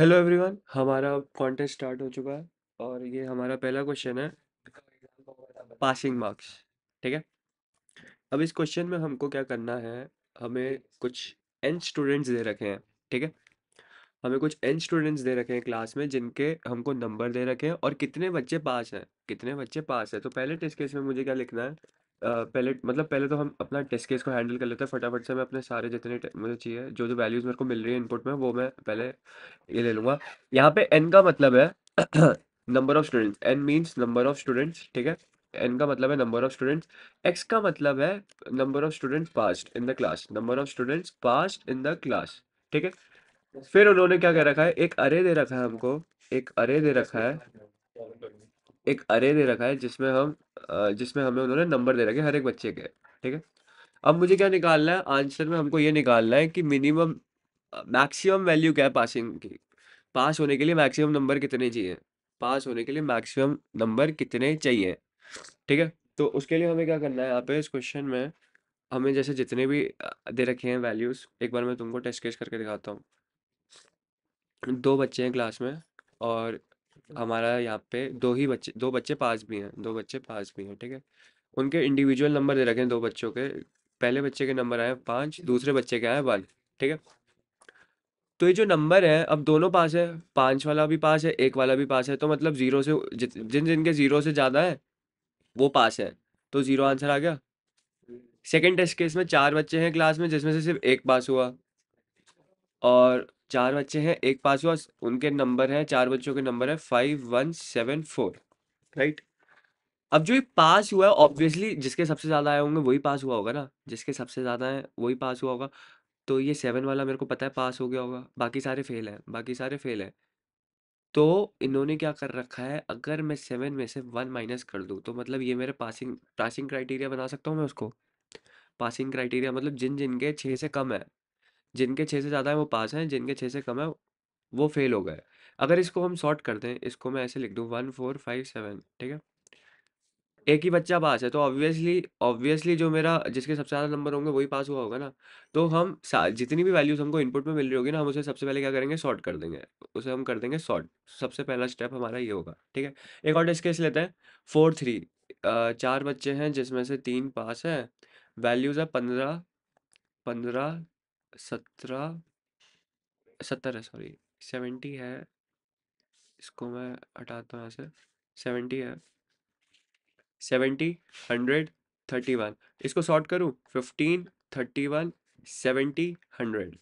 Hello everyone हमारा contest start हो चुका है और ये हमारा पहला क्वेश्चन है पासिंग मार्क्स ठीक है अब इस क्वेश्चन में हमको क्या करना है हमें कुछ एन स्टूडेंट्स दे रखे हैं ठीक है हमें कुछ एन स्टूडेंट्स दे रखे हैं क्लास में जिनके हमको नंबर दे रखे हैं और कितने बच्चे पास हैं कितने बच्चे पास हैं तो पहले टेस्ट केस में मुझे क्या लिखना है पहले मतलब पहले तो हम अपना टेस्ट केस को हैंडल कर लेते हैं फटाफट से मैं अपने सारे जितने मुझे मतलब चाहिए जो जो वैल्यूज़ मेरे को मिल रही है इनपुट में वो मैं पहले ये ले लूंगा यहाँ पे एन का मतलब है number of students N means number of students ठीक है एन का मतलब है नंबर ऑफ स्टूडेंट्स एक्स का मतलब है number of students passed in the class number of students passed in the class ठीक है फिर उन्होंने क्या कह रखा है एक अरे दे रखा है हमको एक अरे दे रखा है एक अरे दे रखा है जिसमें हम जिसमें हमें उन्होंने नंबर दे रखे हर एक बच्चे के ठीक है अब मुझे क्या निकालना है आंसर में हमको ये निकालना है कि मिनिमम मैक्सिमम वैल्यू क्या है पासिंग की पास होने के लिए मैक्सिमम नंबर कितने चाहिए पास होने के लिए मैक्सिमम नंबर कितने चाहिए ठीक है तो उसके लिए हमें क्या करना है यहाँ पे इस क्वेश्चन में हमें जैसे जितने भी दे रखे हैं वैल्यूज़ एक बार मैं तुमको टेस्ट केस करके दिखाता हूँ दो बच्चे हैं क्लास में और हमारा हम्म। यहाँ पे दो ही बच्चे दो बच्चे पास भी हैं दो बच्चे पास भी हैं ठीक है उनके इंडिविजुअल नंबर दे रखे हैं दो बच्चों के पहले बच्चे के नंबर आए पाँच दूसरे बच्चे के आए वन ठीक है तो ये जो नंबर है अब दोनों पास है पाँच वाला भी पास है एक वाला भी पास है तो मतलब जीरो से जिन जिनके जीरो से ज़्यादा है वो पास है तो जीरो आंसर आ गया सेकेंड टेस्ट केस में चार बच्चे हैं क्लास में जिसमें से सिर्फ एक पास हुआ और चार बच्चे हैं एक पास हुआ उनके नंबर हैं चार बच्चों के नंबर है five one seven four right अब जो ये पास हुआ है ऑब्वियसली जिसके सबसे ज़्यादा आए होंगे वही पास हुआ होगा ना जिसके सबसे ज़्यादा है वही पास हुआ होगा तो ये सेवन वाला मेरे को पता है पास हो गया होगा बाकी सारे फेल हैं बाकी सारे फेल हैं तो इन्होंने क्या कर रखा है अगर मैं सेवन में से वन माइनस कर दूँ तो मतलब ये मेरे पासिंग पासिंग क्राइटेरिया बना सकता हूँ मैं उसको पासिंग क्राइटेरिया मतलब जिन जिन के छः से कम है जिनके छः से ज़्यादा है वो पास हैं जिनके छः से कम है वो फेल हो गए अगर इसको हम सॉर्ट करते हैं इसको मैं ऐसे लिख दूँ वन फोर फाइव सेवन ठीक है एक ही बच्चा पास है तो ऑब्वियसली ऑब्वियसली जो मेरा जिसके सबसे ज़्यादा नंबर होंगे वही पास हुआ होगा ना तो हम जितनी भी वैल्यूज़ हमको इनपुट में मिल रही होगी ना हम उसे सबसे पहले क्या करेंगे सॉर्ट कर देंगे उसे हम कर देंगे सॉर्ट सबसे पहला स्टेप हमारा ये होगा ठीक है एक और डिस्केस लेते हैं फोर थ्री चार बच्चे हैं जिसमें से तीन पास हैं वैल्यूज़ है पंद्रह पंद्रह सत्रह सत्तर है सॉरी सेवेंटी है इसको मैं हटाता हूँ यहाँ से सेवेंटी है सेवेंटी हंड्रेड थर्टी वन इसको सॉर्ट करूँ fifteen thirty one seventy hundred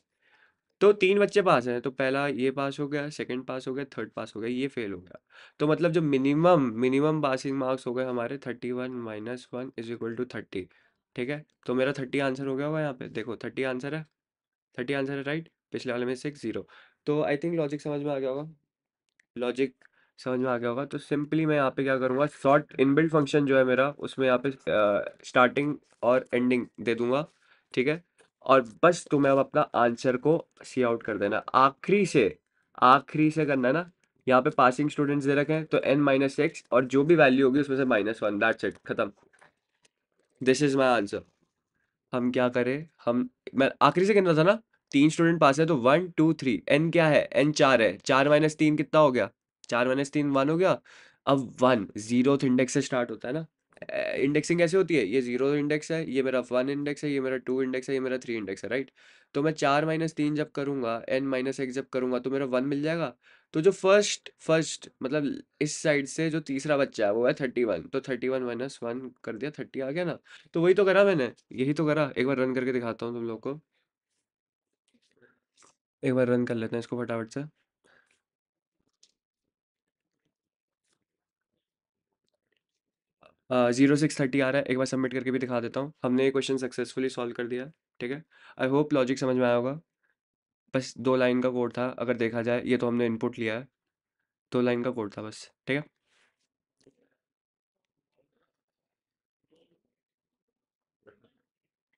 तो तीन बच्चे पास हैं तो पहला ये पास हो गया सेकंड पास हो गया थर्ड पास हो गया ये फेल हो गया तो मतलब जो मिनिमम मिनिमम पासिंग मार्क्स हो गए हमारे thirty one minus one is equal to thirty ठीक है तो मेरा थर्टी आंसर हो गया होगा यहाँ पे देखो थर्टी आंसर है थर्टी आंसर है राइट पिछले वाले में सिक्स जीरो तो आई थिंक लॉजिक समझ में आ गया होगा लॉजिक समझ में आ गया होगा तो सिंपली मैं यहाँ पे क्या करूँगा शॉर्ट इनबिल्ट फंक्शन जो है मेरा उसमें यहाँ पे स्टार्टिंग और एंडिंग दे दूंगा ठीक है और बस तुम्हें तो अब अपना आंसर को सी आउट कर देना आखिरी से आखिरी से करना ना यहाँ पे पासिंग स्टूडेंट्स दे रखे हैं तो एन माइनस एक्स और जो भी वैल्यू होगी उसमें से माइनस वन दैट्स इट खत्म दिस इज माई आंसर हम क्या करें हम मैं आखिरी से कहना था ना तीन स्टूडेंट पास है तो वन टू थ्री एन क्या है एन चार है चार माइनस तीन कितना हो गया चार माइनस तीन वन हो गया अब वन जीरो इंडेक्स तो से स्टार्ट होता है ना इंडेक्सिंग कैसे होती है ये जीरो इंडेक्स है ये मेरा वन इंडेक्स है ये मेरा टू इंडेक्स है ये मेरा थ्री इंडेक्स है राइट तो मैं चार माइनस तीन जब करूंगा एन माइनस एक जब करूँगा तो मेरा वन मिल जाएगा तो जो फर्स्ट फर्स्ट मतलब इस साइड से जो तीसरा बच्चा है वो है थर्टी वन तो थर्टी वन माइनस वन कर दिया थर्टी आ गया ना तो वही तो करा मैंने यही तो करा एक बार रन करके दिखाता हूँ तुम लोग को एक बार रन कर लेते हैं इसको फटाफट से जीरो सिक्स थर्टी आ रहा है एक बार सबमिट करके भी दिखा देता हूँ हमने ये क्वेश्चन सक्सेसफुली सॉल्व कर दिया ठीक है आई होप लॉजिक समझ में आया होगा बस दो लाइन का कोड था अगर देखा जाए ये तो हमने इनपुट लिया है दो लाइन का कोड था बस ठीक है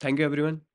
थैंक यू एवरीवन